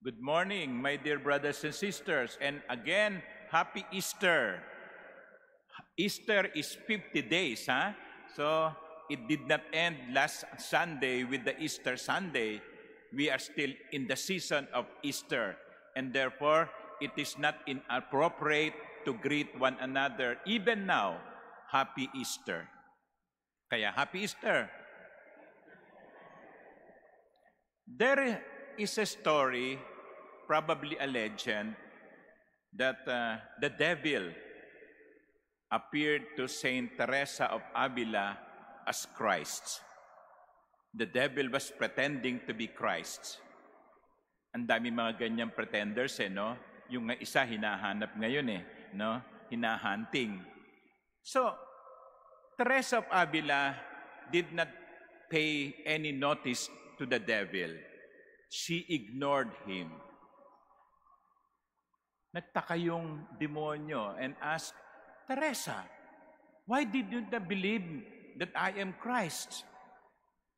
Good morning, my dear brothers and sisters, and again, Happy Easter. Easter is 50 days, huh? So it did not end last Sunday with the Easter Sunday. We are still in the season of Easter, and therefore it is not inappropriate to greet one another even now. Happy Easter. Kaya Happy Easter. There is a story probably a legend that uh, the devil appeared to Saint Teresa of Avila as Christ. The devil was pretending to be Christ. Ang dami mga ganyang pretenders eh, no? Yung isa hinahanap ngayon eh, no? Hinahunting. So, Teresa of Avila did not pay any notice to the devil. She ignored him nagtaka yung demonyo and asked, Teresa, why did you not believe that I am Christ?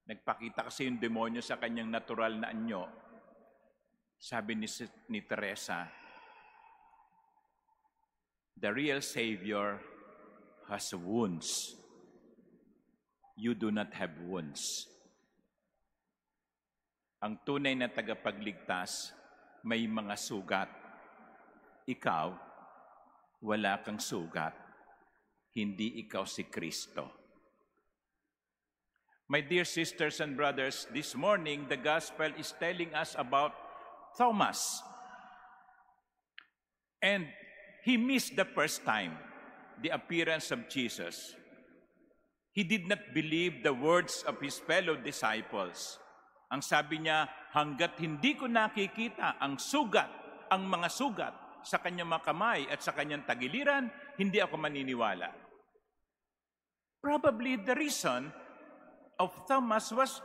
Nagpakita kasi yung demonyo sa kanyang natural na anyo. Sabi ni, ni Teresa, The real Savior has wounds. You do not have wounds. Ang tunay na tagapagligtas may mga sugat ikaw, wala kang sugat. Hindi ikaw si Kristo. My dear sisters and brothers, this morning the gospel is telling us about Thomas. And he missed the first time the appearance of Jesus. He did not believe the words of his fellow disciples. Ang sabi niya, hanggat hindi ko nakikita ang sugat, ang mga sugat sa kanyang mga kamay at sa kanyang tagiliran, hindi ako maniniwala. Probably the reason of Thomas was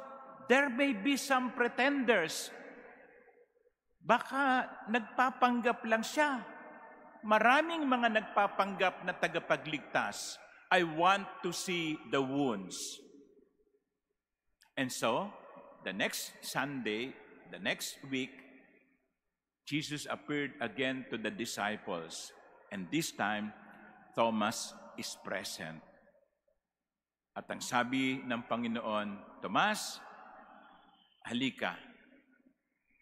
there may be some pretenders. Baka nagpapanggap lang siya. Maraming mga nagpapanggap na tagapagligtas. I want to see the wounds. And so, the next Sunday, the next week, Jesus appeared again to the disciples, and this time, Thomas is present. At ang sabi ng Panginoon, Tomas, halika,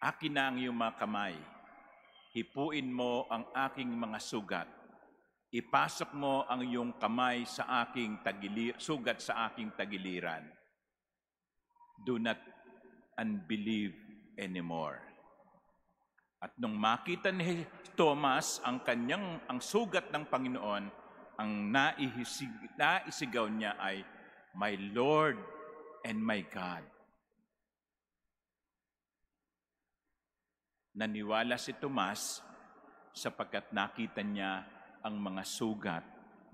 akin na ang iyong mga kamay. Hipuin mo ang aking mga sugat. Ipasok mo ang iyong kamay sa aking tagilir, sugat sa aking tagiliran. Do not unbelieve anymore. At nung makita ni Thomas ang kanyang ang sugat ng Panginoon, ang naisig, naisigaw niya ay, My Lord and my God. Naniwala si Thomas sapagkat nakita niya ang mga sugat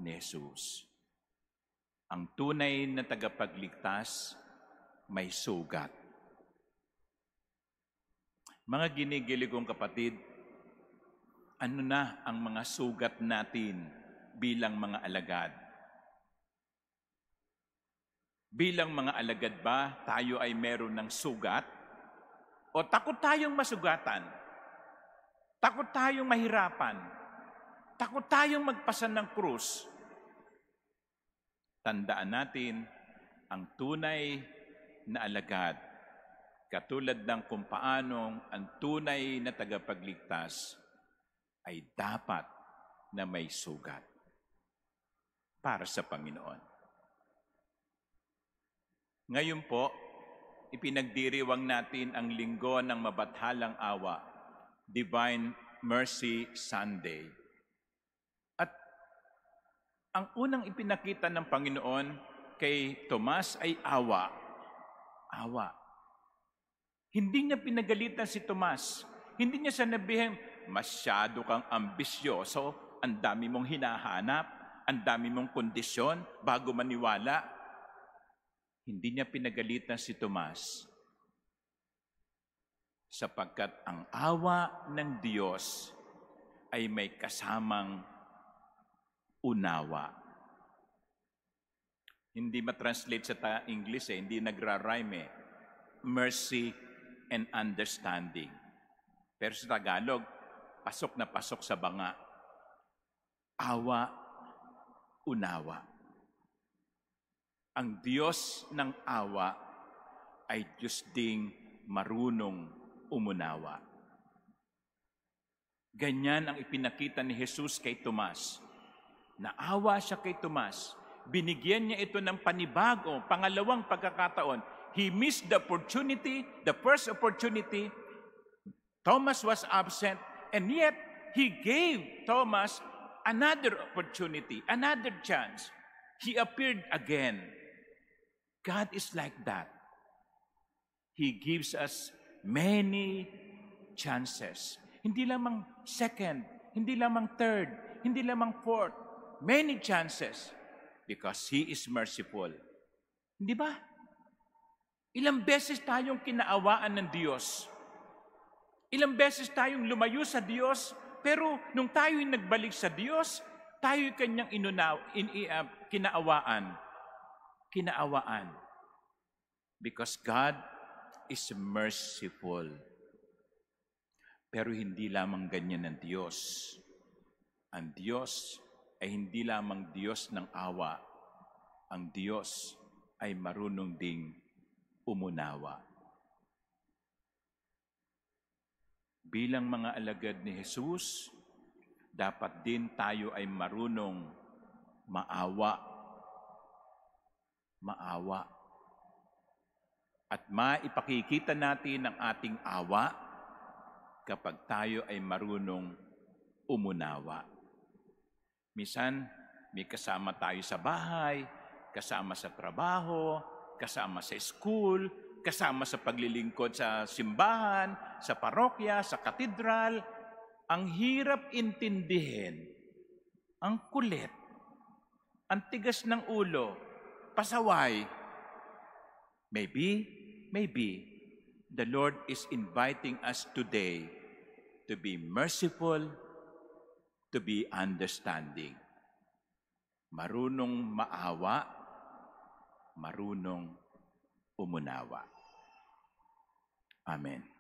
ni Jesus. Ang tunay na tagapagligtas may sugat. Mga ginigili kong kapatid, ano na ang mga sugat natin bilang mga alagad? Bilang mga alagad ba tayo ay meron ng sugat? O takot tayong masugatan? Takot tayong mahirapan? Takot tayong magpasan ng krus? Tandaan natin, ang tunay na alagad Katulad ng kung paanong ang tunay na tagapagligtas ay dapat na may sugat para sa Panginoon. Ngayon po, ipinagdiriwang natin ang linggo ng mabathalang awa, Divine Mercy Sunday. At ang unang ipinakita ng Panginoon kay Tomas ay awa. Awa. Hindi niya pinagalitan si Tomas. Hindi niya sinabihin, masyado kang ambisyoso, ang dami mong hinahanap, ang dami mong kondisyon bago maniwala. Hindi niya pinagalitan si Tomas sapagkat ang awa ng Diyos ay may kasamang unawa. Hindi matranslate sa ta- English eh, hindi nagra-rhyme eh. Mercy and understanding. Pero sa Tagalog, pasok na pasok sa banga. Awa, unawa. Ang Diyos ng awa ay Diyos ding marunong umunawa. Ganyan ang ipinakita ni Jesus kay Tomas. Naawa siya kay Tomas. Binigyan niya ito ng panibago, pangalawang pagkakataon He missed the opportunity, the first opportunity. Thomas was absent, and yet he gave Thomas another opportunity, another chance. He appeared again. God is like that. He gives us many chances. Hindi lamang second, hindi lamang third, hindi lamang fourth. Many chances because He is merciful. Hindi ba? Ilang beses tayong kinaawaan ng Diyos. Ilang beses tayong lumayo sa Diyos, pero nung tayo'y nagbalik sa Diyos, tayo'y kanyang inunaw, in, uh, kinaawaan. Kinaawaan. Because God is merciful. Pero hindi lamang ganyan ang Diyos. Ang Diyos ay hindi lamang Diyos ng awa. Ang Diyos ay marunong ding umunawa. Bilang mga alagad ni Jesus, dapat din tayo ay marunong maawa. Maawa. At maipakikita natin ang ating awa kapag tayo ay marunong umunawa. Misan, may kasama tayo sa bahay, kasama sa trabaho, kasama sa school, kasama sa paglilingkod sa simbahan, sa parokya, sa katedral. Ang hirap intindihin, ang kulit, ang tigas ng ulo, pasaway. Maybe, maybe, the Lord is inviting us today to be merciful, to be understanding. Marunong maawa, marunong umunawa. Amen.